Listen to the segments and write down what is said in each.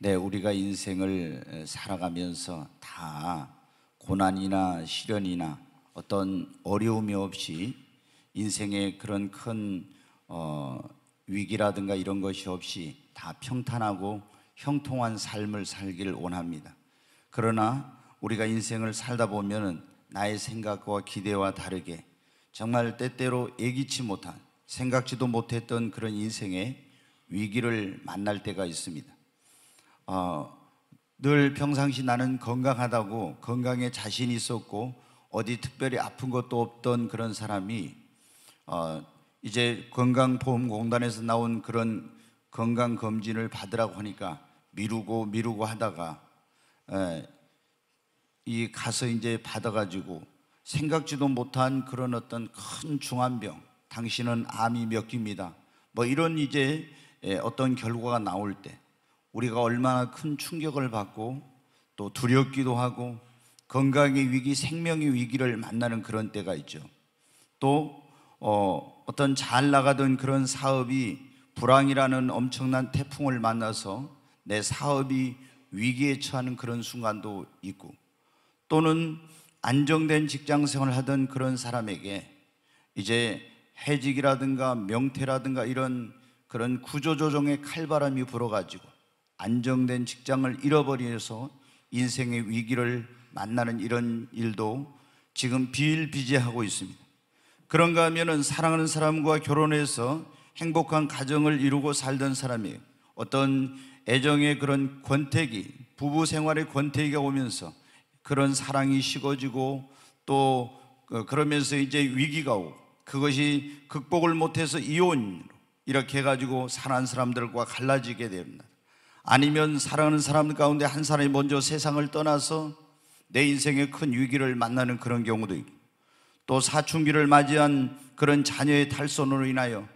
네, 우리가 인생을 살아가면서 다 고난이나 시련이나 어떤 어려움이 없이 인생의 그런 큰 어, 위기라든가 이런 것이 없이 다 평탄하고 형통한 삶을 살기를 원합니다. 그러나 우리가 인생을 살다 보면 나의 생각과 기대와 다르게 정말 때때로 예기치 못한 생각지도 못했던 그런 인생의 위기를 만날 때가 있습니다. 어, 늘 평상시 나는 건강하다고 건강에 자신 있었고 어디 특별히 아픈 것도 없던 그런 사람이 어, 이제 건강보험공단에서 나온 그런 건강검진을 받으라고 하니까 미루고 미루고 하다가 에, 이 가서 이제 받아가지고 생각지도 못한 그런 어떤 큰 중환병 당신은 암이 몇 기입니다 뭐 이런 이제 어떤 결과가 나올 때 우리가 얼마나 큰 충격을 받고 또 두렵기도 하고 건강의 위기, 생명의 위기를 만나는 그런 때가 있죠. 또 어, 어떤 잘 나가던 그런 사업이 불황이라는 엄청난 태풍을 만나서 내 사업이 위기에 처하는 그런 순간도 있고 또는 안정된 직장 생활을 하던 그런 사람에게 이제 해직이라든가 명퇴라든가 이런 그런 구조조정의 칼바람이 불어가지고 안정된 직장을 잃어버려서 인생의 위기를 만나는 이런 일도 지금 비일비재하고 있습니다. 그런가 하면은 사랑하는 사람과 결혼해서 행복한 가정을 이루고 살던 사람이 어떤 애정의 그런 권태기, 부부 생활의 권태기가 오면서 그런 사랑이 식어지고 또 그, 그러면서 이제 위기가 오고 그것이 극복을 못해서 이혼 이렇게 해가지고 사는 사람들과 갈라지게 됩니다. 아니면 사랑하는 사람 가운데 한 사람이 먼저 세상을 떠나서 내 인생에 큰 위기를 만나는 그런 경우도 있고 또 사춘기를 맞이한 그런 자녀의 탈선으로 인하여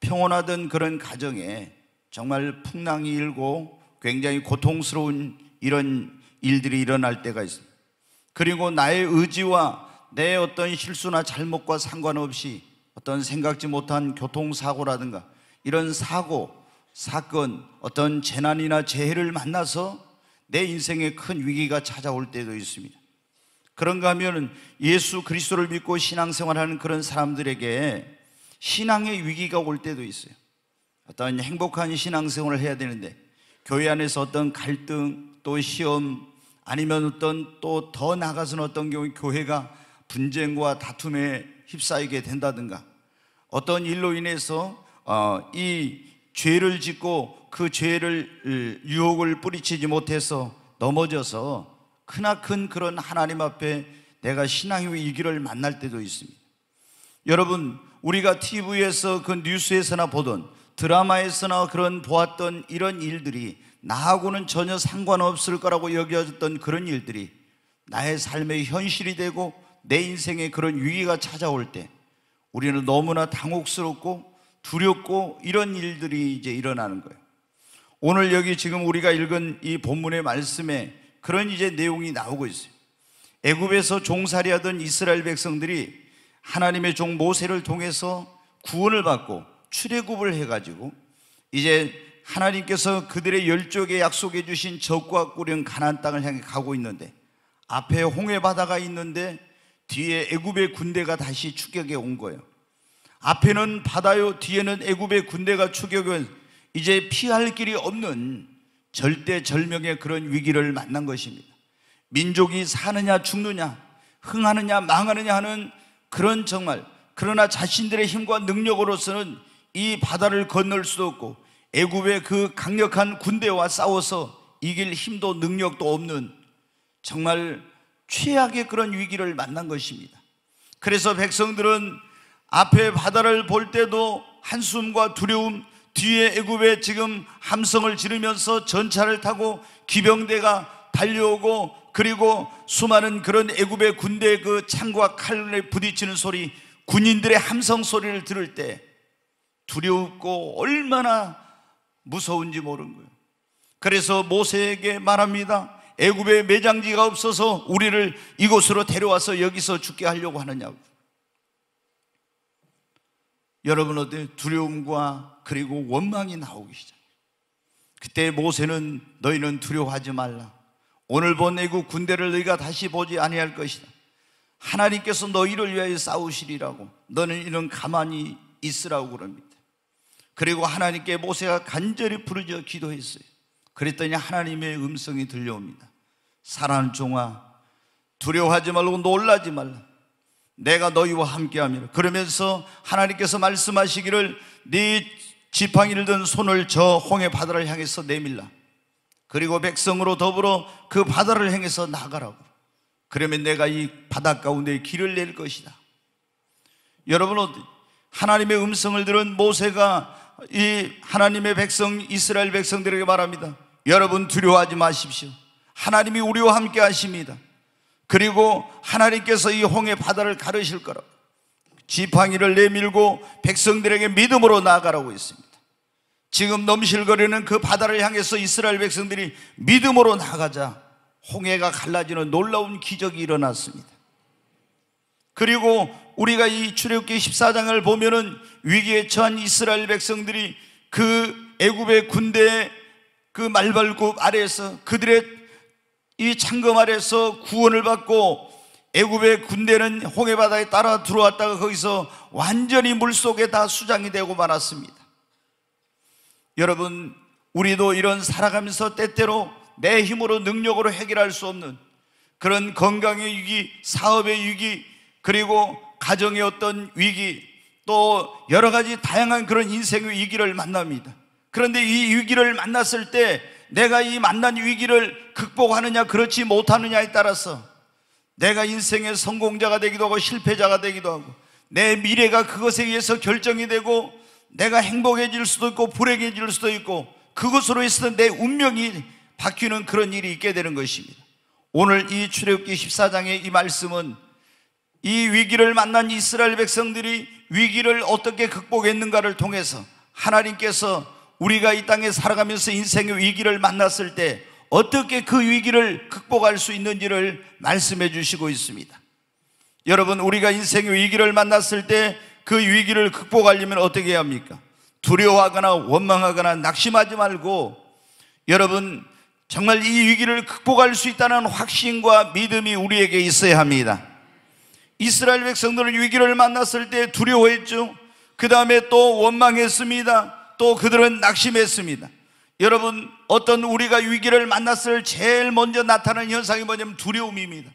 평온하던 그런 가정에 정말 풍랑이 일고 굉장히 고통스러운 이런 일들이 일어날 때가 있습니다. 그리고 나의 의지와 내 어떤 실수나 잘못과 상관없이 어떤 생각지 못한 교통사고라든가 이런 사고 사건, 어떤 재난이나 재해를 만나서 내 인생에 큰 위기가 찾아올 때도 있습니다. 그런가 하면 예수 그리스도를 믿고 신앙생활하는 그런 사람들에게 신앙의 위기가 올 때도 있어요. 어떤 행복한 신앙생활을 해야 되는데 교회 안에서 어떤 갈등 또 시험 아니면 어떤 또 더 나가서는 어떤 경우 교회가 분쟁과 다툼에 휩싸이게 된다든가 어떤 일로 인해서 어, 이 죄를 짓고 그 죄를 유혹을 뿌리치지 못해서 넘어져서 크나큰 그런 하나님 앞에 내가 신앙의 위기를 만날 때도 있습니다. 여러분, 우리가 TV에서 그 뉴스에서나 보던 드라마에서나 그런 보았던 이런 일들이 나하고는 전혀 상관없을 거라고 여겨졌던 그런 일들이 나의 삶의 현실이 되고 내 인생에 그런 위기가 찾아올 때 우리는 너무나 당혹스럽고 두렵고 이런 일들이 이제 일어나는 거예요. 오늘 여기 지금 우리가 읽은 이 본문의 말씀에 그런 이제 내용이 나오고 있어요. 애굽에서 종살이하던 이스라엘 백성들이 하나님의 종 모세를 통해서 구원을 받고 출애굽을 해가지고 이제 하나님께서 그들의 열족에 약속해 주신 적과 꾸린 가나안 땅을 향해 가고 있는데 앞에 홍해 바다가 있는데 뒤에 애굽의 군대가 다시 추격해 온 거예요. 앞에는 바다요 뒤에는 애굽의 군대가 추격을 이제 피할 길이 없는 절대절명의 그런 위기를 만난 것입니다. 민족이 사느냐 죽느냐 흥하느냐 망하느냐 하는 그런 정말 그러나 자신들의 힘과 능력으로서는 이 바다를 건널 수도 없고 애굽의 그 강력한 군대와 싸워서 이길 힘도 능력도 없는 정말 최악의 그런 위기를 만난 것입니다. 그래서 백성들은 앞에 바다를 볼 때도 한숨과 두려움, 뒤에 애굽에 지금 함성을 지르면서 전차를 타고 기병대가 달려오고 그리고 수많은 그런 애굽의 군대의 그 창과 칼에 부딪히는 소리, 군인들의 함성 소리를 들을 때 두려웠고 얼마나 무서운지 모른 거예요. 그래서 모세에게 말합니다. 애굽에 매장지가 없어서 우리를 이곳으로 데려와서 여기서 죽게 하려고 하느냐고. 여러분 어때 두려움과 그리고 원망이 나오기 시작해요. 그때 모세는 너희는 두려워하지 말라. 오늘 보내고 그 군대를 너희가 다시 보지 아니할 것이다. 하나님께서 너희를 위하여 싸우시리라고 너는 이런 가만히 있으라고 그럽니다. 그리고 하나님께 모세가 간절히 부르짖어 기도했어요. 그랬더니 하나님의 음성이 들려옵니다. 사랑하는 종아 두려워하지 말고 놀라지 말라. 내가 너희와 함께하며 그러면서 하나님께서 말씀하시기를 네 지팡이를 든 손을 저 홍해 바다를 향해서 내밀라 그리고 백성으로 더불어 그 바다를 향해서 나가라고 그러면 내가 이 바다 가운데 길을 낼 것이다 여러분 하나님의 음성을 들은 모세가 이 하나님의 백성 이스라엘 백성들에게 말합니다 여러분 두려워하지 마십시오 하나님이 우리와 함께 하십니다 그리고 하나님께서 이 홍해 바다를 가르실 거라 지팡이를 내밀고 백성들에게 믿음으로 나아가라고 했습니다. 지금 넘실거리는 그 바다를 향해서 이스라엘 백성들이 믿음으로 나가자 홍해가 갈라지는 놀라운 기적이 일어났습니다. 그리고 우리가 이 출애굽기 14장을 보면은 위기에 처한 이스라엘 백성들이 그 애굽의 군대의 그 말발굽 아래에서 그들의 이 창금 아래서 구원을 받고 애굽의 군대는 홍해 바다에 따라 들어왔다가 거기서 완전히 물속에 다 수장이 되고 말았습니다. 여러분 우리도 이런 살아가면서 때때로 내 힘으로 능력으로 해결할 수 없는 그런 건강의 위기, 사업의 위기, 그리고 가정의 어떤 위기, 또 여러 가지 다양한 그런 인생의 위기를 만납니다. 그런데 이 위기를 만났을 때 내가 이 만난 위기를 극복하느냐 그렇지 못하느냐에 따라서 내가 인생의 성공자가 되기도 하고 실패자가 되기도 하고 내 미래가 그것에 의해서 결정이 되고 내가 행복해질 수도 있고 불행해질 수도 있고 그것으로 해서 내 운명이 바뀌는 그런 일이 있게 되는 것입니다. 오늘 이 출애굽기 14장의 이 말씀은 이 위기를 만난 이스라엘 백성들이 위기를 어떻게 극복했는가를 통해서 하나님께서 우리가 이 땅에 살아가면서 인생의 위기를 만났을 때 어떻게 그 위기를 극복할 수 있는지를 말씀해 주시고 있습니다. 여러분, 우리가 인생의 위기를 만났을 때 그 위기를 극복하려면 어떻게 해야 합니까? 두려워하거나 원망하거나 낙심하지 말고 여러분, 정말 이 위기를 극복할 수 있다는 확신과 믿음이 우리에게 있어야 합니다. 이스라엘 백성들은 위기를 만났을 때 두려워했죠. 그 다음에 또 원망했습니다. 또 그들은 낙심했습니다. 여러분, 어떤 우리가 위기를 만났을 제일 먼저 나타나는 현상이 뭐냐면 두려움입니다.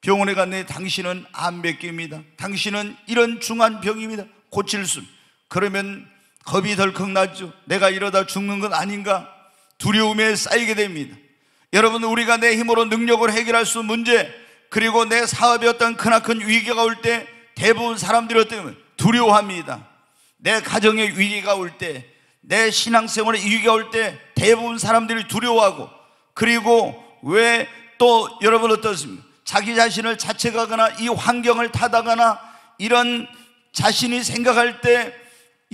병원에 갔는 당신은 암백기입니다. 당신은 이런 중한 병입니다. 고칠 수. 그러면 겁이 덜컥 났죠. 내가 이러다 죽는 건 아닌가? 두려움에 쌓이게 됩니다. 여러분, 우리가 내 힘으로 능력을 해결할 수 문제, 그리고 내 사업에 어떤 크나큰 위기가 올 때 대부분 사람들이 어떻게 두려워합니다. 내 가정에 위기가 올 때, 내 신앙생활에 위기가 올 때 대부분 사람들이 두려워하고 그리고 왜 또 여러분 어떻습니까? 자기 자신을 자책하거나 이 환경을 타다거나 이런 자신이 생각할 때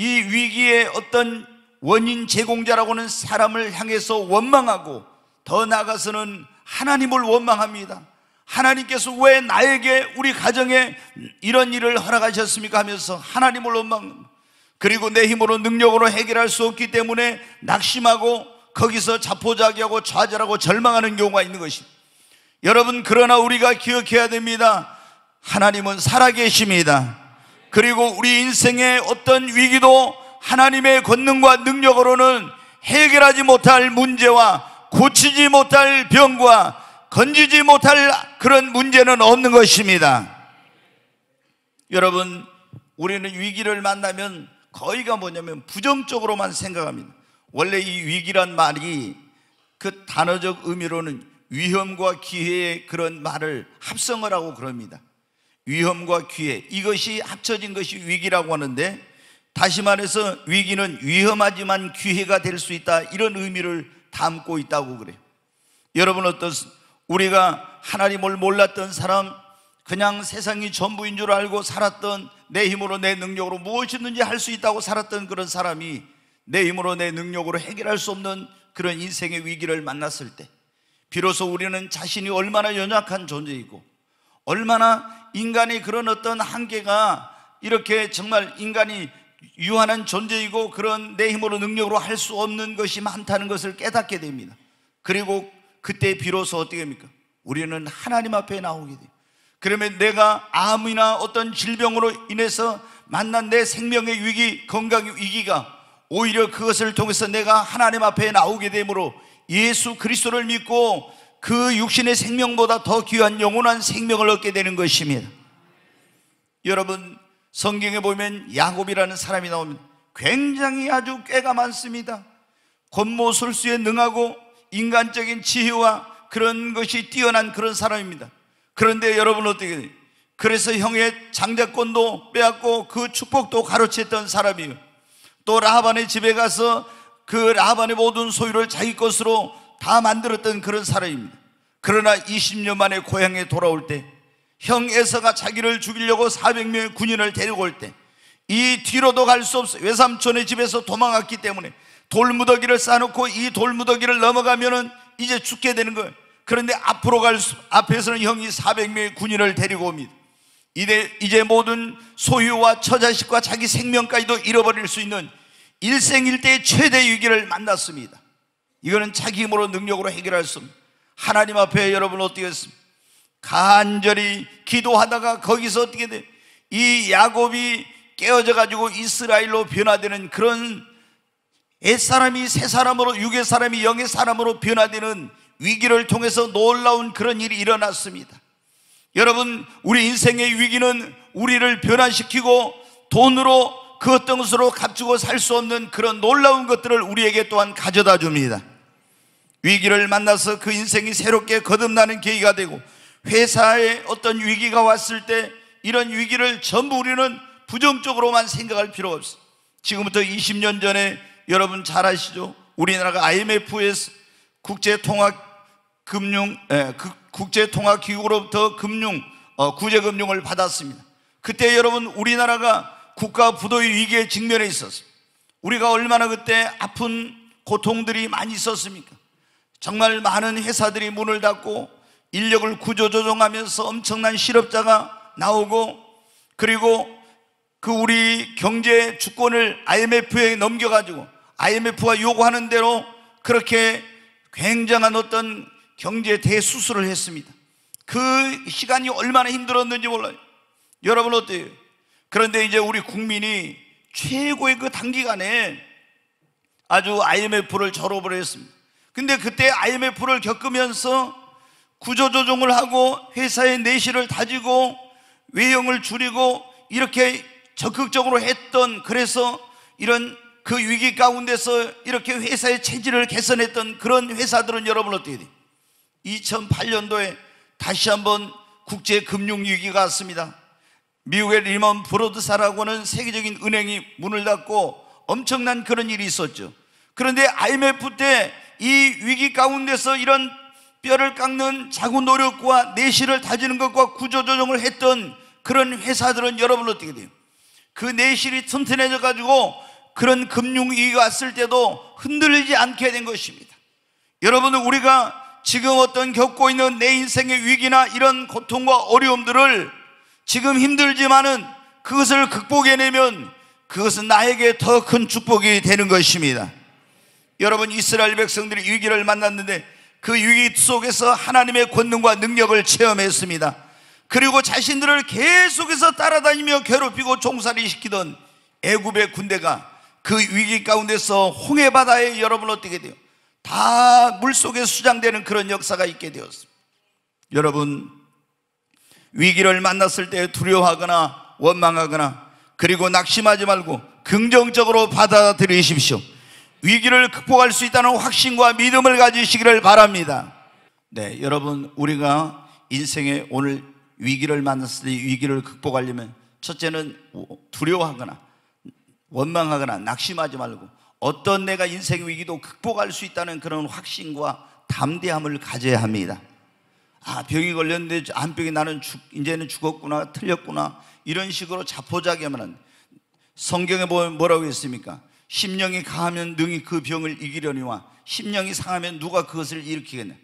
이 위기의 어떤 원인 제공자라고는 사람을 향해서 원망하고 더 나아가서는 하나님을 원망합니다. 하나님께서 왜 나에게 우리 가정에 이런 일을 허락하셨습니까 하면서 하나님을 원망 그리고 내 힘으로 능력으로 해결할 수 없기 때문에 낙심하고 거기서 자포자기하고 좌절하고 절망하는 경우가 있는 것입니다. 여러분 그러나 우리가 기억해야 됩니다. 하나님은 살아계십니다. 그리고 우리 인생의 어떤 위기도 하나님의 권능과 능력으로는 해결하지 못할 문제와 고치지 못할 병과 건지지 못할 그런 문제는 없는 것입니다. 여러분, 우리는 위기를 만나면 거의가 뭐냐면 부정적으로만 생각합니다. 원래 이 위기란 말이 그 단어적 의미로는 위험과 기회의 그런 말을 합성을 하고 그럽니다. 위험과 기회 이것이 합쳐진 것이 위기라고 하는데 다시 말해서 위기는 위험하지만 기회가 될 수 있다 이런 의미를 담고 있다고 그래요. 여러분 어떤 우리가 하나님을 몰랐던 사람 그냥 세상이 전부인 줄 알고 살았던 내 힘으로 내 능력으로 무엇이든지 할 수 있다고 살았던 그런 사람이 내 힘으로 내 능력으로 해결할 수 없는 그런 인생의 위기를 만났을 때 비로소 우리는 자신이 얼마나 연약한 존재이고 얼마나 인간이 그런 어떤 한계가 이렇게 정말 인간이 유한한 존재이고 그런 내 힘으로 능력으로 할 수 없는 것이 많다는 것을 깨닫게 됩니다. 그리고 그때 비로소 어떻게 됩니까? 우리는 하나님 앞에 나오게 됩니다. 그러면 내가 암이나 어떤 질병으로 인해서 만난 내 생명의 위기, 건강의 위기가 오히려 그것을 통해서 내가 하나님 앞에 나오게 되므로 예수 그리스도를 믿고 그 육신의 생명보다 더 귀한 영원한 생명을 얻게 되는 것입니다. 여러분 성경에 보면 야곱이라는 사람이 나오면 굉장히 아주 꾀가 많습니다. 권모술수에 능하고 인간적인 지혜와 그런 것이 뛰어난 그런 사람입니다. 그런데 여러분 어떻게 그래서 형의 장자권도 빼앗고 그 축복도 가로챘던 사람이요또 라반의 집에 가서 그 라반의 모든 소유를 자기 것으로 다 만들었던 그런 사람입니다. 그러나 20년 만에 고향에 돌아올 때, 형 에서가 자기를 죽이려고 400명의 군인을 데리고 올 때, 이 뒤로도 갈 수 없어. 외삼촌의 집에서 도망갔기 때문에 돌무더기를 쌓아놓고 이 돌무더기를 넘어가면은 이제 죽게 되는 거예요. 그런데 앞으로 갈 수, 앞에서는 형이 400명의 군인을 데리고 옵니다. 이제, 이제 모든 소유와 처자식과 자기 생명까지도 잃어버릴 수 있는 일생일대의 최대 위기를 만났습니다. 이거는 자기 힘으로 능력으로 해결할 수없습 하나님 앞에 여러분 어떻게 했습니까? 간절히 기도하다가 거기서 어떻게 돼? 이 야곱이 깨어져 가지고 이스라엘로 변화되는 그런 옛사람이 새사람으로 육의 사람이 영의 사람으로 변화되는 위기를 통해서 놀라운 그런 일이 일어났습니다. 여러분, 우리 인생의 위기는 우리를 변화시키고 돈으로 그 어떤 것으로 값주고 살 수 없는 그런 놀라운 것들을 우리에게 또한 가져다 줍니다. 위기를 만나서 그 인생이 새롭게 거듭나는 계기가 되고 회사에 어떤 위기가 왔을 때 이런 위기를 전부 우리는 부정적으로만 생각할 필요 없어. 지금부터 20년 전에 여러분 잘 아시죠? 우리나라가 IMF에서 국제통합 금융 예, 그 국제통화기구로부터 금융 어, 구제금융을 받았습니다. 그때 여러분 우리나라가 국가 부도의 위기에 직면해 있었습니 우리가 얼마나 그때 아픈 고통들이 많이 있었습니까? 정말 많은 회사들이 문을 닫고 인력을 구조조정하면서 엄청난 실업자가 나오고 그리고 그 우리 경제 주권을 IMF에 넘겨가지고 IMF가 요구하는 대로 그렇게 굉장한 어떤 경제 대수술을 했습니다. 그 시간이 얼마나 힘들었는지 몰라요. 여러분 어때요? 그런데 이제 우리 국민이 최고의 그 단기간에 아주 IMF를 졸업을 했습니다. 근데 그때 IMF를 겪으면서 구조조정을 하고 회사의 내실을 다지고 외형을 줄이고 이렇게 적극적으로 했던 그래서 이런 그 위기 가운데서 이렇게 회사의 체질을 개선했던 그런 회사들은 여러분 어떻게 돼요? 2008년도에 다시 한번 국제 금융 위기가 왔습니다. 미국의 리먼 브로드사라고 하는 세계적인 은행이 문을 닫고 엄청난 그런 일이 있었죠. 그런데 IMF 때 이 위기 가운데서 이런 뼈를 깎는 자구 노력과 내실을 다지는 것과 구조조정을 했던 그런 회사들은 여러분 어떻게 돼요? 그 내실이 튼튼해져 가지고 그런 금융위기가 왔을 때도 흔들리지 않게 된 것입니다. 여러분 우리가 지금 어떤 겪고 있는 내 인생의 위기나 이런 고통과 어려움들을 지금 힘들지만은 그것을 극복해내면 그것은 나에게 더 큰 축복이 되는 것입니다. 여러분 이스라엘 백성들이 위기를 만났는데 그 위기 속에서 하나님의 권능과 능력을 체험했습니다. 그리고 자신들을 계속해서 따라다니며 괴롭히고 종살이 시키던 애굽의 군대가 그 위기 가운데서 홍해 바다에 여러분 어떻게 돼요? 다 물속에 수장되는 그런 역사가 있게 되었습니다. 여러분, 위기를 만났을 때 두려워하거나 원망하거나 그리고 낙심하지 말고 긍정적으로 받아들이십시오. 위기를 극복할 수 있다는 확신과 믿음을 가지시기를 바랍니다. 네, 여러분, 우리가 인생에 오늘 위기를 만났을 때 위기를 극복하려면 첫째는 두려워하거나 원망하거나 낙심하지 말고 어떤 내가 인생 위기도 극복할 수 있다는 그런 확신과 담대함을 가져야 합니다. 아, 병이 걸렸는데 암병이 나는 죽, 이제는 죽었구나, 틀렸구나. 이런 식으로 자포자기하면 성경에 보면 뭐, 뭐라고 했습니까? 심령이 강하면 능히 그 병을 이기려니와 심령이 상하면 누가 그것을 일으키겠냐.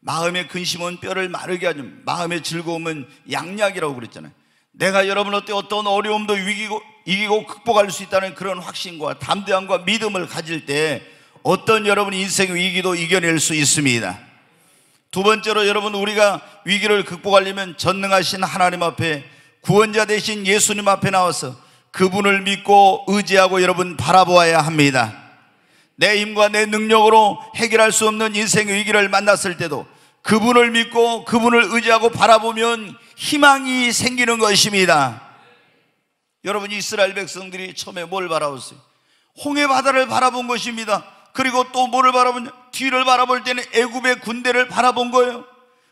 마음의 근심은 뼈를 마르게 하죠. 마음의 즐거움은 양약이라고 그랬잖아요. 내가 여러분을 때 어떤 어려움도 이기고, 이기고 극복할 수 있다는 그런 확신과 담대함과 믿음을 가질 때 어떤 여러분 인생 위기도 이겨낼 수 있습니다. 두 번째로 여러분 우리가 위기를 극복하려면 전능하신 하나님 앞에 구원자 되신 예수님 앞에 나와서 그분을 믿고 의지하고 여러분 바라보아야 합니다. 내 힘과 내 능력으로 해결할 수 없는 인생 위기를 만났을 때도 그분을 믿고 그분을 의지하고 바라보면 희망이 생기는 것입니다. 여러분 이스라엘 백성들이 처음에 뭘 바라봤어요? 홍해 바다를 바라본 것입니다. 그리고 또 뭐를 바라보냐? 뒤를 바라볼 때는 애굽의 군대를 바라본 거예요.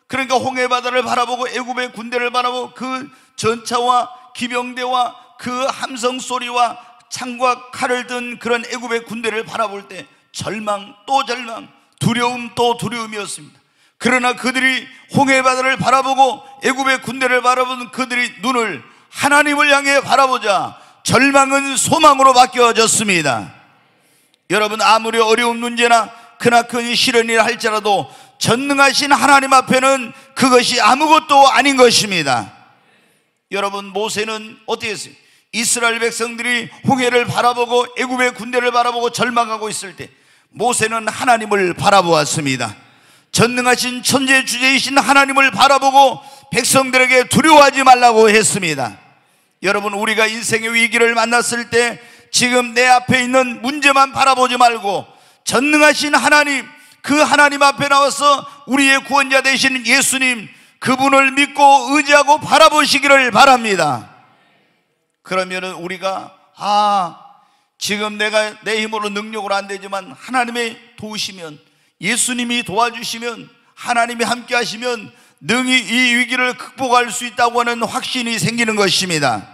그러니까 홍해 바다를 바라보고 애굽의 군대를 바라보고 그 전차와 기병대와 그 함성 소리와 창과 칼을 든 그런 애굽의 군대를 바라볼 때 절망 또 절망, 두려움 또 두려움이었습니다. 그러나 그들이 홍해 바다를 바라보고 애굽의 군대를 바라본 그들이 눈을 하나님을 향해 바라보자 절망은 소망으로 바뀌어졌습니다. 여러분 아무리 어려운 문제나 크나큰 시련이라 할지라도 전능하신 하나님 앞에는 그것이 아무것도 아닌 것입니다. 여러분 모세는 어떻게 했어요? 이스라엘 백성들이 홍해를 바라보고 애굽의 군대를 바라보고 절망하고 있을 때 모세는 하나님을 바라보았습니다. 전능하신 천재 주제이신 하나님을 바라보고 백성들에게 두려워하지 말라고 했습니다. 여러분 우리가 인생의 위기를 만났을 때 지금 내 앞에 있는 문제만 바라보지 말고 전능하신 하나님 그 하나님 앞에 나와서 우리의 구원자 되시 예수님 그분을 믿고 의지하고 바라보시기를 바랍니다. 그러면 우리가 아 지금 내가 내 힘으로 능력으로 안 되지만 하나님의 도우시면 예수님이 도와주시면 하나님이 함께 하시면 능히 이 위기를 극복할 수 있다고 하는 확신이 생기는 것입니다.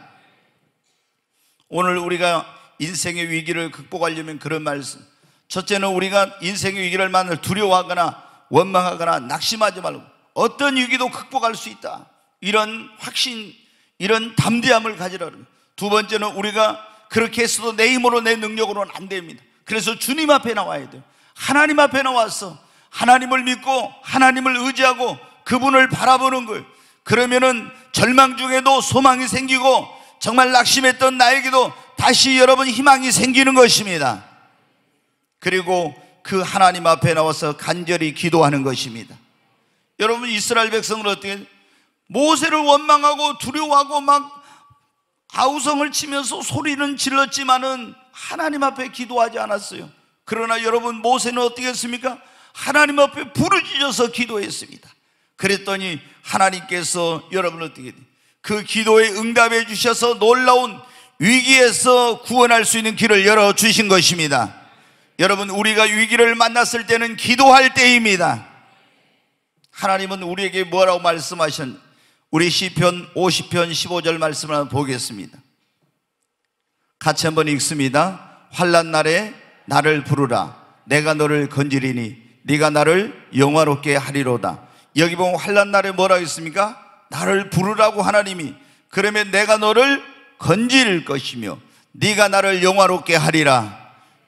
오늘 우리가 인생의 위기를 극복하려면 그런 말씀. 첫째는 우리가 인생의 위기를 만을 두려워하거나 원망하거나 낙심하지 말고 어떤 위기도 극복할 수 있다. 이런 확신, 이런 담대함을 가지라두 번째는 우리가 그렇게 했어도 내 힘으로 내 능력으로는 안 됩니다. 그래서 주님 앞에 나와야 돼요. 하나님 앞에 나와서 하나님을 믿고 하나님을 의지하고 그분을 바라보는 걸 그러면은 절망 중에도 소망이 생기고 정말 낙심했던 나에게도 다시 여러분 희망이 생기는 것입니다. 그리고 그 하나님 앞에 나와서 간절히 기도하는 것입니다. 여러분 이스라엘 백성은 어떻게 모세를 원망하고 두려워하고 막 아우성을 치면서 소리는 질렀지만은 하나님 앞에 기도하지 않았어요. 그러나 여러분 모세는 어떻게 했습니까? 하나님 앞에 부르짖어서 기도했습니다. 그랬더니 하나님께서 여러분 어떻게 그 기도에 응답해 주셔서 놀라운 위기에서 구원할 수 있는 길을 열어 주신 것입니다. 여러분 우리가 위기를 만났을 때는 기도할 때입니다. 하나님은 우리에게 뭐라고 말씀하셨 우리 시편 50편 15절 말씀을 보겠습니다. 같이 한번 읽습니다. 환란 날에 나를 부르라 내가 너를 건지리니 네가 나를 영화롭게 하리로다 여기 보면 환란 날에 뭐라 했습니까? 나를 부르라고 하나님이 그러면 내가 너를 건질 것이며 네가 나를 영화롭게 하리라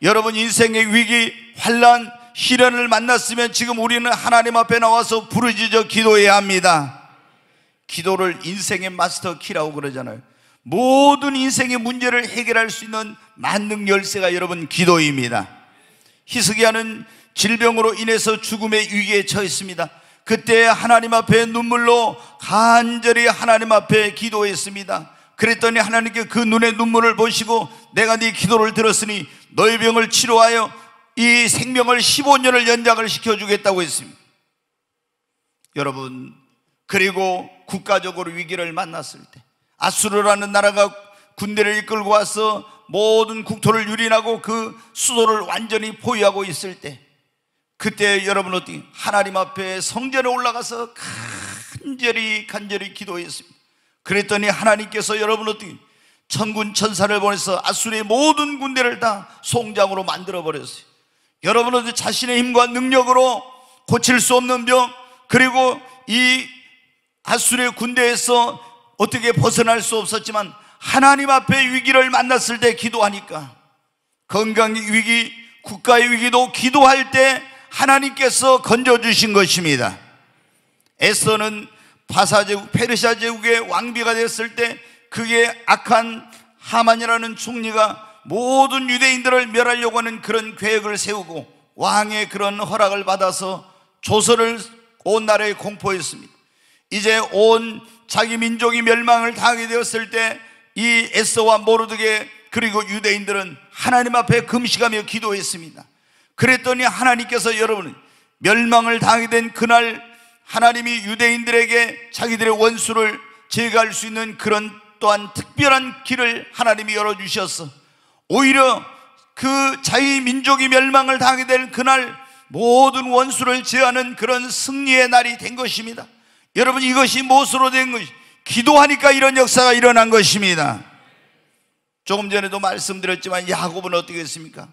여러분 인생의 위기, 환란, 시련을 만났으면 지금 우리는 하나님 앞에 나와서 부르짖어 기도해야 합니다 기도를 인생의 마스터 키라고 그러잖아요 모든 인생의 문제를 해결할 수 있는 만능 열쇠가 여러분 기도입니다. 히스기야는 질병으로 인해서 죽음의 위기에 처했습니다. 그때 하나님 앞에 눈물로 간절히 하나님 앞에 기도했습니다. 그랬더니 하나님께 그 눈의 눈물을 보시고 내가 네 기도를 들었으니 너의 병을 치료하여 이 생명을 15년을 연장을 시켜주겠다고 했습니다. 여러분, 그리고 국가적으로 위기를 만났을 때 아수르라는 나라가 군대를 이끌고 와서 모든 국토를 유린하고 그 수도를 완전히 보유하고 있을 때 그때 여러분 어떻게 하나님 앞에 성전에 올라가서 간절히 간절히 기도했습니다. 그랬더니 하나님께서 여러분 어떻게 천군 천사를 보내서 아수르의 모든 군대를 다 송장으로 만들어 버렸어요. 여러분은 자신의 힘과 능력으로 고칠 수 없는 병 그리고 이 아수르의 군대에서 어떻게 벗어날 수 없었지만 하나님 앞에 위기를 만났을 때 기도하니까 건강 위기, 국가의 위기도 기도할 때 하나님께서 건져주신 것입니다. 에서는 바사 제국, 페르시아 제국의 왕비가 됐을 때 그게 악한 하만이라는 총리가 모든 유대인들을 멸하려고 하는 그런 계획을 세우고 왕의 그런 허락을 받아서 조선을 온 나라에 공포했습니다. 이제 온 자기 민족이 멸망을 당하게 되었을 때 이 에서와 모르드게 그리고 유대인들은 하나님 앞에 금식하며 기도했습니다. 그랬더니 하나님께서 여러분 멸망을 당하게 된 그날 하나님이 유대인들에게 자기들의 원수를 제거할 수 있는 그런 또한 특별한 길을 하나님이 열어주셨어. 오히려 그 자기 민족이 멸망을 당하게 될 그날 모든 원수를 제하는 그런 승리의 날이 된 것입니다. 여러분 이것이 무엇으로 된 것이 기도하니까 이런 역사가 일어난 것입니다. 조금 전에도 말씀드렸지만 야곱은 어떻게 했습니까?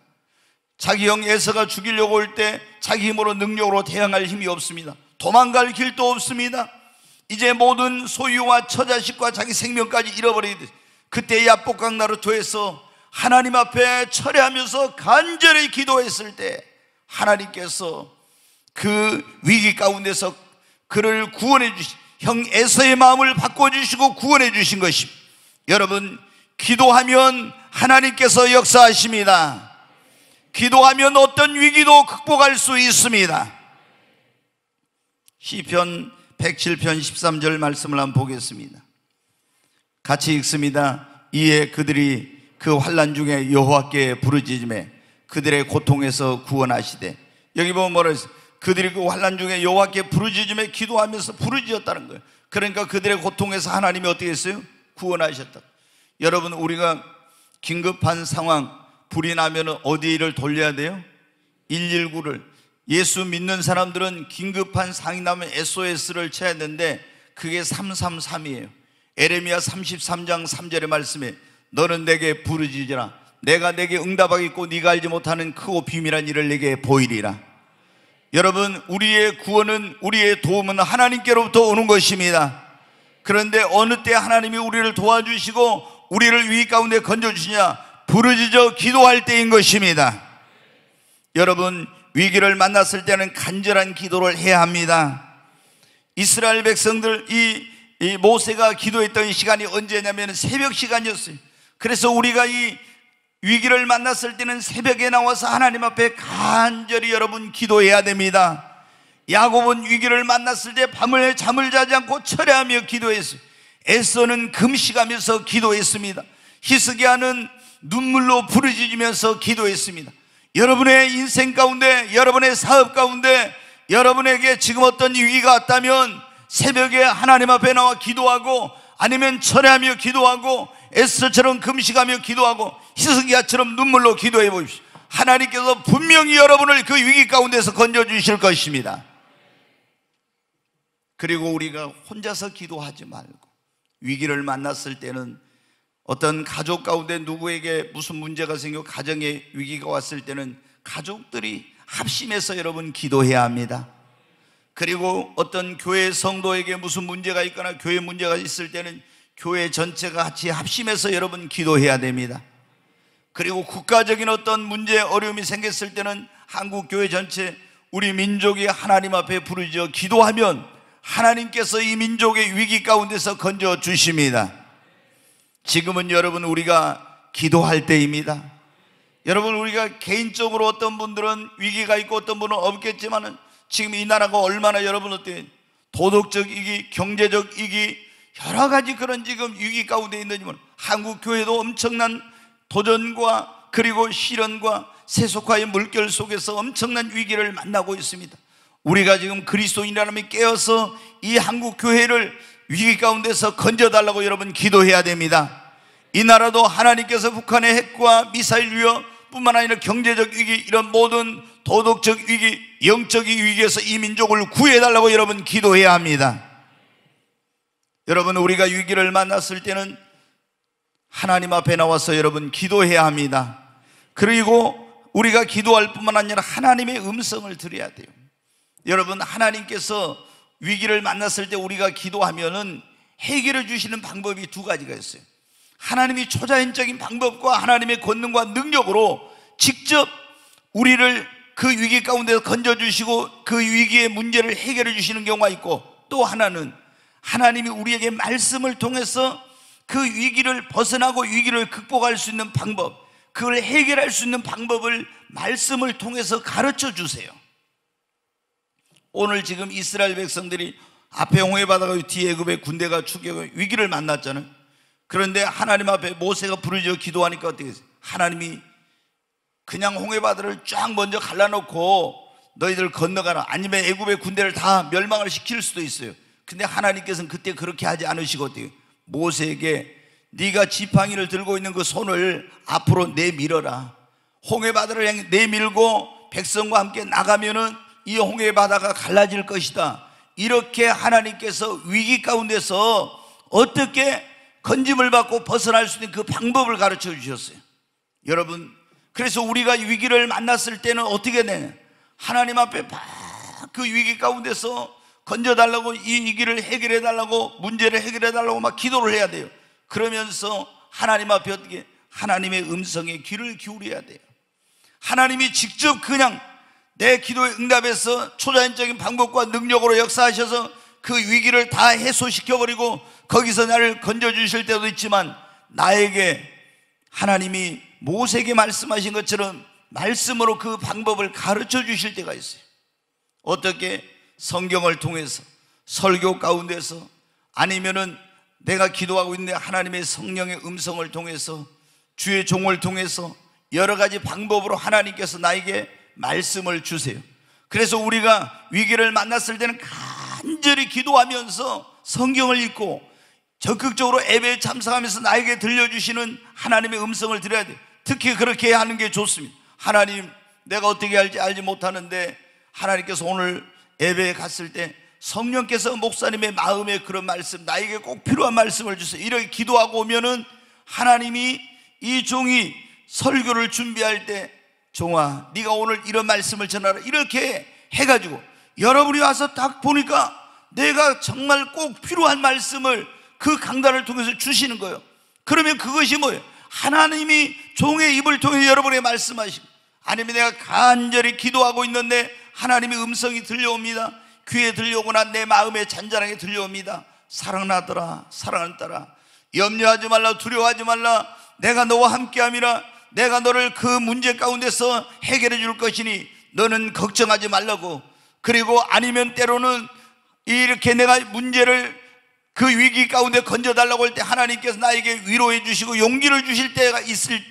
자기 형 에서가 죽이려고 올 때 자기 힘으로 능력으로 대항할 힘이 없습니다. 도망갈 길도 없습니다. 이제 모든 소유와 처자식과 자기 생명까지 잃어버리듯 그때 야복강 나루토에서 하나님 앞에 철회하면서 간절히 기도했을 때 하나님께서 그 위기 가운데서 그를 구원해 주신 형 에서의 마음을 바꿔주시고 구원해 주신 것입니다 여러분 기도하면 하나님께서 역사하십니다 기도하면 어떤 위기도 극복할 수 있습니다 시편 107편 13절 말씀을 한번 보겠습니다 같이 읽습니다 이에 그들이 그 환란 중에 여호와께 부르짖음에 그들의 고통에서 구원하시되 여기 보면 뭐라 했어요? 그들이 그 환란 중에 여호와께 부르짖음에 기도하면서 부르짖었다는 거예요. 그러니까 그들의 고통에서 하나님이 어떻게 했어요? 구원하셨다. 여러분 우리가 긴급한 상황 불이 나면 어디를 돌려야 돼요? 119를 예수 믿는 사람들은 긴급한 상이 나면 SOS를 쳐야 되는데 그게 333이에요. 에레미야 33장 3절의 말씀에 너는 내게 부르짖으라 내가 내게 응답하겠고 네가 알지 못하는 크고 비밀한 일을 내게 보이리라. 여러분, 우리의 구원은 우리의 도움은 하나님께로부터 오는 것입니다. 그런데 어느 때 하나님이 우리를 도와주시고 우리를 위 가운데 건져주시냐? 부르짖어 기도할 때인 것입니다. 여러분, 위기를 만났을 때는 간절한 기도를 해야 합니다. 이스라엘 백성들 이, 이 모세가 기도했던 시간이 언제냐면 새벽 시간이었어요. 그래서 우리가 이 위기를 만났을 때는 새벽에 나와서 하나님 앞에 간절히 여러분 기도해야 됩니다. 야곱은 위기를 만났을 때 밤을 잠을 자지 않고 철회하며 기도했어요. 에서는 금식하면서 기도했습니다. 히스기야는 눈물로 부르짖으면서 기도했습니다. 여러분의 인생 가운데, 여러분의 사업 가운데, 여러분에게 지금 어떤 위기가 왔다면 새벽에 하나님 앞에 나와 기도하고 아니면 철회하며 기도하고 에스처럼 금식하며 기도하고 희스기야처럼 눈물로 기도해 보십시오. 하나님께서 분명히 여러분을 그 위기 가운데서 건져 주실 것입니다. 그리고 우리가 혼자서 기도하지 말고 위기를 만났을 때는 어떤 가족 가운데 누구에게 무슨 문제가 생겨 가정에 위기가 왔을 때는 가족들이 합심해서 여러분 기도해야 합니다. 그리고 어떤 교회 성도에게 무슨 문제가 있거나 교회 문제가 있을 때는 교회 전체가 같이 합심해서 여러분 기도해야 됩니다. 그리고 국가적인 어떤 문제 어려움이 생겼을 때는 한국 교회 전체 우리 민족이 하나님 앞에 부르짖어 기도하면 하나님께서 이 민족의 위기 가운데서 건져 주십니다. 지금은 여러분 우리가 기도할 때입니다. 여러분 우리가 개인적으로 어떤 분들은 위기가 있고 어떤 분은 없겠지만 지금 이 나라가 얼마나 여러분 어때 도덕적 위기, 경제적 위기, 여러 가지 그런 지금 위기 가운데 있는 이분 한국 교회도 엄청난 도전과 그리고 시련과 세속화의 물결 속에서 엄청난 위기를 만나고 있습니다. 우리가 지금 그리스도인이라는 깨어서 이 한국 교회를 위기 가운데서 건져달라고 여러분 기도해야 됩니다. 이 나라도 하나님께서 북한의 핵과 미사일 위협 뿐만 아니라 경제적 위기 이런 모든 도덕적 위기 영적인 위기에서 이 민족을 구해달라고 여러분 기도해야 합니다. 여러분 우리가 위기를 만났을 때는 하나님 앞에 나와서 여러분 기도해야 합니다. 그리고 우리가 기도할 뿐만 아니라 하나님의 음성을 들어야 돼요. 여러분 하나님께서 위기를 만났을 때 우리가 기도하면은 해결해 주시는 방법이 두 가지가 있어요. 하나님이 초자연적인 방법과 하나님의 권능과 능력으로 직접 우리를 그 위기 가운데서 건져 주시고 그 위기의 문제를 해결해 주시는 경우가 있고 또 하나는 하나님이 우리에게 말씀을 통해서 그 위기를 벗어나고 위기를 극복할 수 있는 방법, 그걸 해결할 수 있는 방법을 말씀을 통해서 가르쳐 주세요. 오늘 지금 이스라엘 백성들이 앞에 홍해 바다가 뒤에 애굽의 군대가 추격 위기를 만났잖아요. 그런데 하나님 앞에 모세가 부르짖어 기도하니까 어떻게 했어요? 하나님이 그냥 홍해 바다를 쫙 먼저 갈라놓고 너희들 건너가라. 아니면 애굽의 군대를 다 멸망을 시킬 수도 있어요. 근데 하나님께서는 그때 그렇게 하지 않으시거든떻 모세에게 네가 지팡이를 들고 있는 그 손을 앞으로 내밀어라. 홍해 바다를 향해 내밀고 백성과 함께 나가면은 이 홍해 바다가 갈라질 것이다. 이렇게 하나님께서 위기 가운데서 어떻게 건짐을 받고 벗어날 수 있는 그 방법을 가르쳐 주셨어요. 여러분, 그래서 우리가 위기를 만났을 때는 어떻게 되냐? 하나님 앞에 막그 위기 가운데서 건져달라고 이, 위기를 해결해달라고 문제를 해결해달라고 막 기도를 해야 돼요. 그러면서 하나님 앞에 어떻게 하나님의 음성에 귀를 기울여야 돼요. 하나님이 직접 그냥 내 기도의 응답에서 초자연적인 방법과 능력으로 역사하셔서 그 위기를 다 해소시켜버리고 거기서 나를 건져주실 때도 있지만 나에게 하나님이 모세에게 말씀하신 것처럼 말씀으로 그 방법을 가르쳐 주실 때가 있어요. 어떻게 성경을 통해서 설교 가운데서 아니면은 내가 기도하고 있는데 하나님의 성령의 음성을 통해서 주의 종을 통해서 여러 가지 방법으로 하나님께서 나에게 말씀을 주세요. 그래서 우리가 위기를 만났을 때는 간절히 기도하면서 성경을 읽고 적극적으로 예배에 참석하면서 나에게 들려주시는 하나님의 음성을 들어야 돼. 특히 그렇게 하는 게 좋습니다. 하나님, 내가 어떻게 할지 알지 못하는데 하나님께서 오늘 예배에 갔을 때 성령께서 목사님의 마음에 그런 말씀, 나에게 꼭 필요한 말씀을 주세요. 이렇게 기도하고 오면은 하나님이 이 종이 설교를 준비할 때 종아, 네가 오늘 이런 말씀을 전하라. 이렇게 해가지고 여러분이 와서 딱 보니까 내가 정말 꼭 필요한 말씀을 그 강단을 통해서 주시는 거예요. 그러면 그것이 뭐예요? 하나님이 종의 입을 통해 여러분에게 말씀하시고 아니면 내가 간절히 기도하고 있는데 하나님의 음성이 들려옵니다. 귀에 들려오거나 내 마음에 잔잔하게 들려옵니다. 사랑하더라, 사랑을 따라. 염려하지 말라, 두려워하지 말라. 내가 너와 함께함이라. 내가 너를 그 문제 가운데서 해결해 줄 것이니 너는 걱정하지 말라고. 그리고 아니면 때로는 이렇게 내가 문제를 그 위기 가운데 건져달라고 할 때 하나님께서 나에게 위로해 주시고 용기를 주실 때가 있을,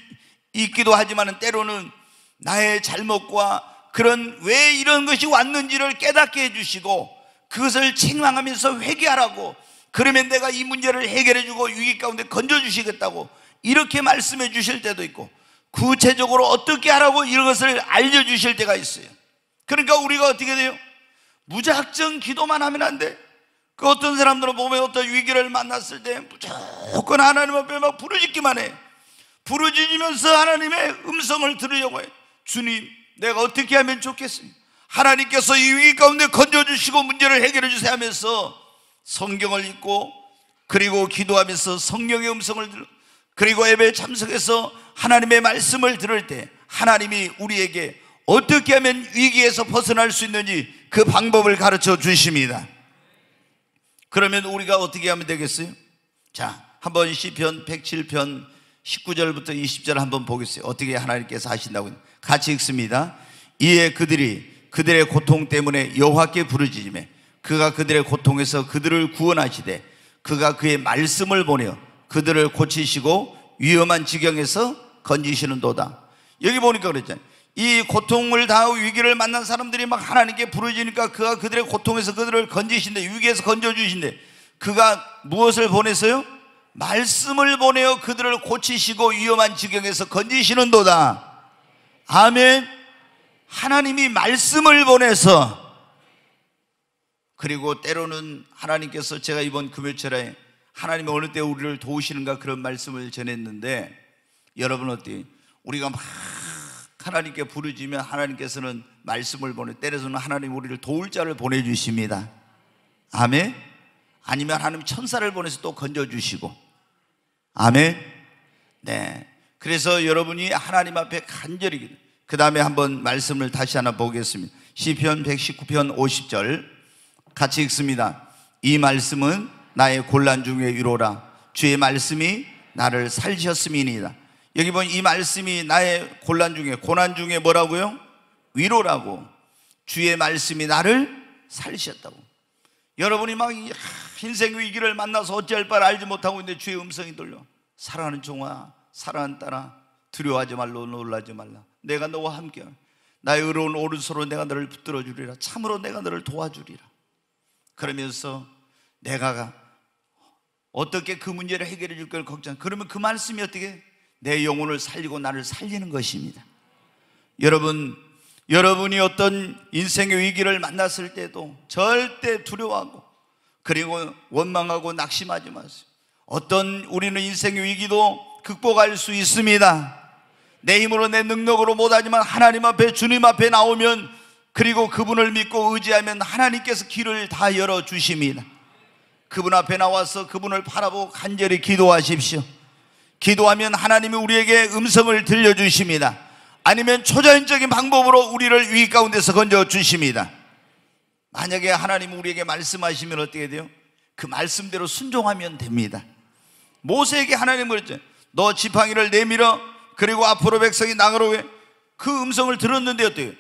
있기도 하지만 때로는 나의 잘못과 그런 왜 이런 것이 왔는지를 깨닫게 해주시고 그것을 책망하면서 회개하라고 그러면 내가 이 문제를 해결해주고 위기 가운데 건져주시겠다고 이렇게 말씀해 주실 때도 있고 구체적으로 어떻게 하라고 이런 것을 알려주실 때가 있어요 그러니까 우리가 어떻게 돼요? 무작정 기도만 하면 안 돼. 그 어떤 사람들은 보면 어떤 위기를 만났을 때 무조건 하나님 앞에 막 부르짖기만 해. 부르짖으면서 하나님의 음성을 들으려고 해. 주님, 내가 어떻게 하면 좋겠습니까? 하나님께서 이 위기 가운데 건져주시고 문제를 해결해 주세요 하면서 성경을 읽고 그리고 기도하면서 성령의 음성을 들 그리고 예배에 참석해서 하나님의 말씀을 들을 때 하나님이 우리에게 어떻게 하면 위기에서 벗어날 수 있는지 그 방법을 가르쳐 주십니다 그러면 우리가 어떻게 하면 되겠어요? 자, 한번 시편 107편 19절부터 20절 한번 보겠어요 어떻게 하나님께서 하신다고 같이 읽습니다. 이에 그들이 그들의 고통 때문에 여호와께 부르짖음에 그가 그들의 고통에서 그들을 구원하시되 그가 그의 말씀을 보내어 그들을 고치시고 위험한 지경에서 건지시는도다. 여기 보니까 그랬잖아요. 이 고통을 당하고 위기를 만난 사람들이 막 하나님께 부르짖니까 그가 그들의 고통에서 그들을 건지신데 위기에서 건져 주신데 그가 무엇을 보냈어요? 말씀을 보내어 그들을 고치시고 위험한 지경에서 건지시는도다. 아멘. 하나님이 말씀을 보내서 그리고 때로는 하나님께서 제가 이번 금요철에 하나님이 어느 때 우리를 도우시는가 그런 말씀을 전했는데 여러분 어때? 우리가 막 하나님께 부르짖면 하나님께서는 말씀을 보내 때려는 하나님 우리를 도울 자를 보내주십니다. 아멘. 아니면 하나님 천사를 보내서 또 건져주시고. 아멘. 네. 그래서 여러분이 하나님 앞에 간절히 그 다음에 한번 말씀을 다시 하나 보겠습니다. 시편 119편 50절 같이 읽습니다. 이 말씀은 나의 곤란 중의 위로라. 주의 말씀이 나를 살셨음이니이다. 여기 보면 이 말씀이 나의 곤란 중에 고난 중에 뭐라고요? 위로라고. 주의 말씀이 나를 살리셨다고. 여러분이 막 인생 위기를 만나서 어찌할 바를 알지 못하고 있는데 주의 음성이 들려. 사랑하는 종아, 사랑하 따라 두려워하지 말라 놀라지 말라 내가 너와 함께 나의 의로운 오른손으로 내가 너를 붙들어 주리라 참으로 내가 너를 도와주리라 그러면서 내가 어떻게 그 문제를 해결해 줄 걸 걱정 그러면 그 말씀이 어떻게 내 영혼을 살리고 나를 살리는 것입니다 여러분 여러분이 어떤 인생의 위기를 만났을 때도 절대 두려워하고 그리고 원망하고 낙심하지 마세요 어떤 우리는 인생의 위기도 극복할 수 있습니다. 내 힘으로 내 능력으로 못하지만 하나님 앞에 주님 앞에 나오면 그리고 그분을 믿고 의지하면 하나님께서 길을 다 열어 주십니다. 그분 앞에 나와서 그분을 바라보고 간절히 기도하십시오. 기도하면 하나님이 우리에게 음성을 들려 주십니다. 아니면 초자연적인 방법으로 우리를 위기 가운데서 건져 주십니다. 만약에 하나님 우리에게 말씀하시면 어떻게 돼요? 그 말씀대로 순종하면 됩니다. 모세에게 하나님 그랬죠. 너 지팡이를 내밀어 그리고 앞으로 백성이 나가로 왜그 음성을 들었는데 어때요?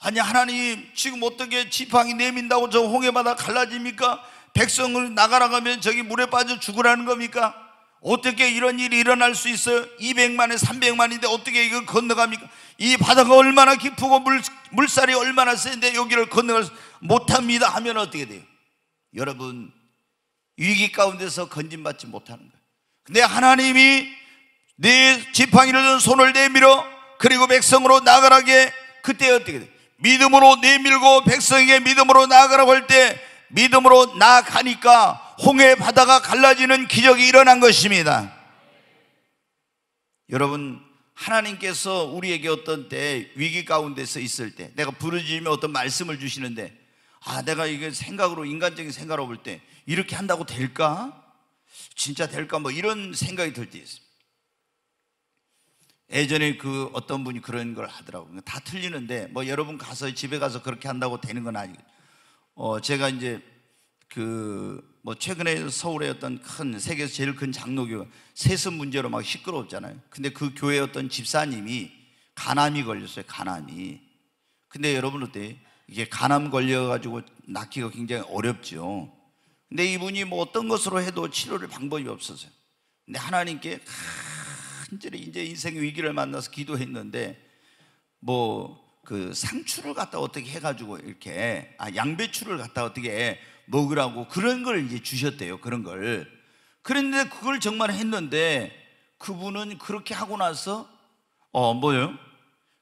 아니 하나님 지금 어떻게 지팡이 내민다고 저홍해마다 갈라집니까? 백성을 나가라가면 저기 물에 빠져 죽으라는 겁니까? 어떻게 이런 일이 일어날 수 있어요? 200만에 300만인데 어떻게 이걸 건너갑니까? 이 바다가 얼마나 깊고 물, 물살이 얼마나 센데 여기를 건너갈 수 못합니다 하면 어떻게 돼요? 여러분 위기 가운데서 건진받지 못하는 거예요 근데 하나님이 네 지팡이를 손을 내밀어 그리고 백성으로 나가라게 그때 어떻게 돼? 믿음으로 내밀고 백성에게 믿음으로 나가라고 할때 믿음으로 나가니까 홍해 바다가 갈라지는 기적이 일어난 것입니다. 여러분 하나님께서 우리에게 어떤 때 위기 가운데서 있을 때 내가 부르짖으면 어떤 말씀을 주시는데 아 내가 이게 생각으로 인간적인 생각으로 볼 때 이렇게 한다고 될까? 진짜 될까? 뭐 이런 생각이 들 때 있습니다. 예전에 그 어떤 분이 그런 걸 하더라고요. 다 틀리는데 뭐 여러분 가서 집에 가서 그렇게 한다고 되는 건 아니고. 어 제가 이제 그 뭐 최근에 서울의 어떤 큰 세계에서 제일 큰 장로교 세습 문제로 막 시끄러웠잖아요. 근데 그 교회 어떤 집사님이 간암이 걸렸어요. 간암이. 근데 여러분 어때? 이게 간암 걸려 가지고 낫기가 굉장히 어렵죠. 근데 이분이 뭐 어떤 것으로 해도 치료를 방법이 없었어요. 근데 하나님께 간절히 이제 인생 위기를 만나서 기도했는데 뭐 그 상추를 갖다 어떻게 해가지고 이렇게 아 양배추를 갖다 어떻게 먹으라고 그런 걸 이제 주셨대요 그런 걸 그런데 그걸 정말 했는데 그분은 그렇게 하고 나서 어 뭐요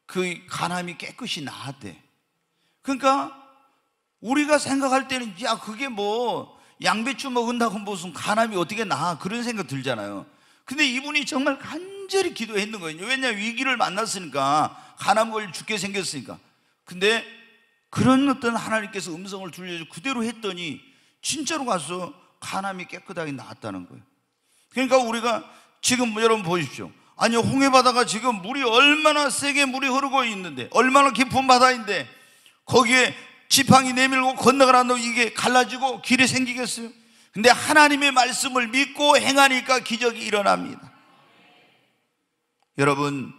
그 간암이 깨끗이 나았대 그러니까 우리가 생각할 때는 야 그게 뭐 양배추 먹은다고 무슨 간암이 어떻게 나아 그런 생각 들잖아요. 근데 이분이 정말 간 간절히 기도했는 거예요. 왜냐하면 위기를 만났으니까 가난 걸 죽게 생겼으니까. 근데 그런 어떤 하나님께서 음성을 들려주 고 그대로 했더니 진짜로 가서 가남이 깨끗하게 나왔다는 거예요. 그러니까 우리가 지금 여러분 보십시오. 아니 홍해 바다가 지금 물이 얼마나 세게 물이 흐르고 있는데 얼마나 깊은 바다인데 거기에 지팡이 내밀고 건너가라는 이게 갈라지고 길이 생기겠어요? 근데 하나님의 말씀을 믿고 행하니까 기적이 일어납니다. 여러분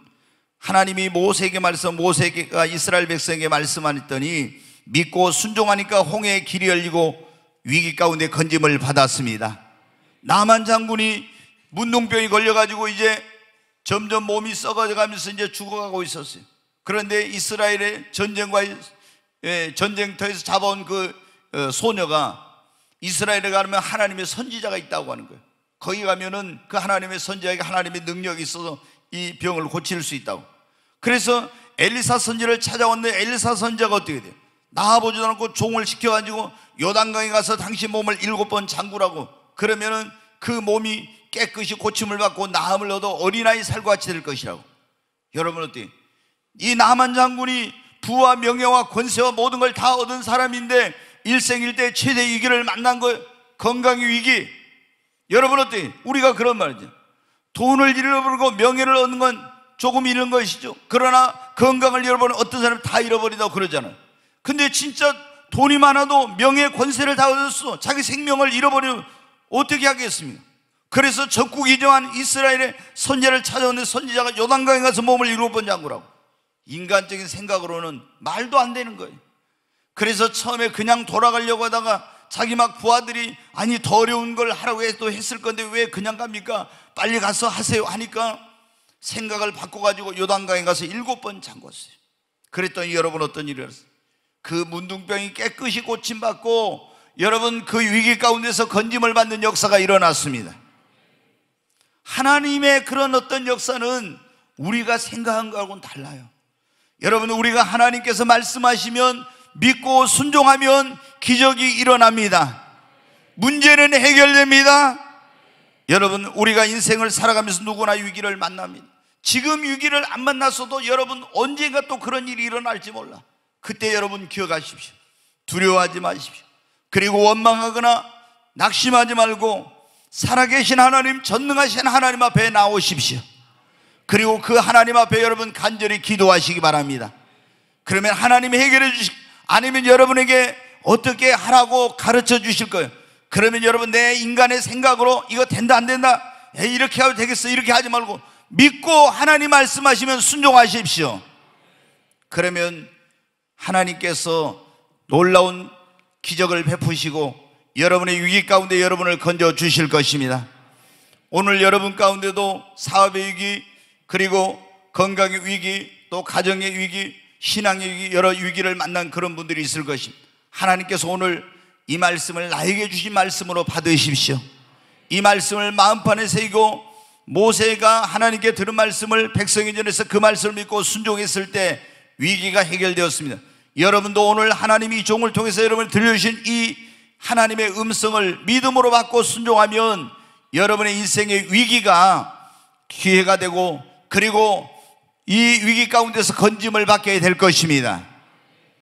하나님이 모세에게 말씀 모세가 이스라엘 백성에게 말씀하셨더니 믿고 순종하니까 홍해의 길이 열리고 위기 가운데 건짐을 받았습니다. 남한 장군이 문둥병이 걸려가지고 이제 점점 몸이 썩어져가면서 이제 죽어가고 있었어요. 그런데 이스라엘의 전쟁과 예, 전쟁터에서 잡아온 그 어, 소녀가 이스라엘에 가면 하나님의 선지자가 있다고 하는 거예요. 거기 가면은 그 하나님의 선지자에게 하나님의 능력이 있어서 이 병을 고칠 수 있다고. 그래서 엘리사 선지를 찾아왔는데 엘리사 선지가 어떻게 돼요? 나와보지도 않고 종을 시켜가지고 요단강에 가서 당신 몸을 일곱 번 잠구라고 그러면은 그 몸이 깨끗이 고침을 받고 나음을 얻어 어린아이 살같이 될 것이라고 여러분 어때요? 이 남한 장군이 부와 명예와 권세와 모든 걸 다 얻은 사람인데 일생일대 최대 위기를 만난 거예요 건강의 위기 여러분 어때요? 우리가 그런 말이죠 돈을 잃어버리고 명예를 얻는 건 조금 잃은 것이죠. 그러나 건강을 잃어버리는 어떤 사람이 다 잃어버린다고 그러잖아요. 근데 진짜 돈이 많아도 명예 권세를 다 얻었어. 자기 생명을 잃어버리면 어떻게 하겠습니까? 그래서 적국 이정한 이스라엘의 선제를 찾아오는 선지자가 요단강에 가서 몸을 이루어본 장구라고. 인간적인 생각으로는 말도 안 되는 거예요. 그래서 처음에 그냥 돌아가려고 하다가 자기 막 부하들이 아니 더 어려운 걸 하라고 해도 했을 건데 왜 그냥 갑니까? 빨리 가서 하세요 하니까 생각을 바꿔가지고 요단강에 가서 일곱 번 잠궜어요. 그랬더니 여러분 어떤 일이 일어났어요? 그 문둥병이 깨끗이 고침받고 여러분 그 위기 가운데서 건짐을 받는 역사가 일어났습니다. 하나님의 그런 어떤 역사는 우리가 생각한 거하고는 달라요. 여러분 우리가 하나님께서 말씀하시면 믿고 순종하면 기적이 일어납니다. 문제는 해결됩니다. 여러분 우리가 인생을 살아가면서 누구나 위기를 만납니다 지금 위기를 안 만났어도 여러분 언젠가 또 그런 일이 일어날지 몰라 그때 여러분 기억하십시오 두려워하지 마십시오 그리고 원망하거나 낙심하지 말고 살아계신 하나님 전능하신 하나님 앞에 나오십시오 그리고 그 하나님 앞에 여러분 간절히 기도하시기 바랍니다 그러면 하나님이 해결해 주실 아니면 여러분에게 어떻게 하라고 가르쳐 주실 거예요 그러면 여러분 내 인간의 생각으로 이거 된다 안 된다 에이, 이렇게 하면 되겠어 이렇게 하지 말고 믿고 하나님 말씀하시면 순종하십시오 그러면 하나님께서 놀라운 기적을 베푸시고 여러분의 위기 가운데 여러분을 건져 주실 것입니다 오늘 여러분 가운데도 사업의 위기 그리고 건강의 위기 또 가정의 위기 신앙의 위기 여러 위기를 만난 그런 분들이 있을 것입니다 하나님께서 오늘 이 말씀을 나에게 주신 말씀으로 받으십시오. 이 말씀을 마음판에 새기고 모세가 하나님께 들은 말씀을 백성이 전에서 그 말씀을 믿고 순종했을 때 위기가 해결되었습니다. 여러분도 오늘 하나님이 종을 통해서 여러분을 들려주신 이 하나님의 음성을 믿음으로 받고 순종하면 여러분의 인생의 위기가 기회가 되고 그리고 이 위기 가운데서 건짐을 받게 될 것입니다.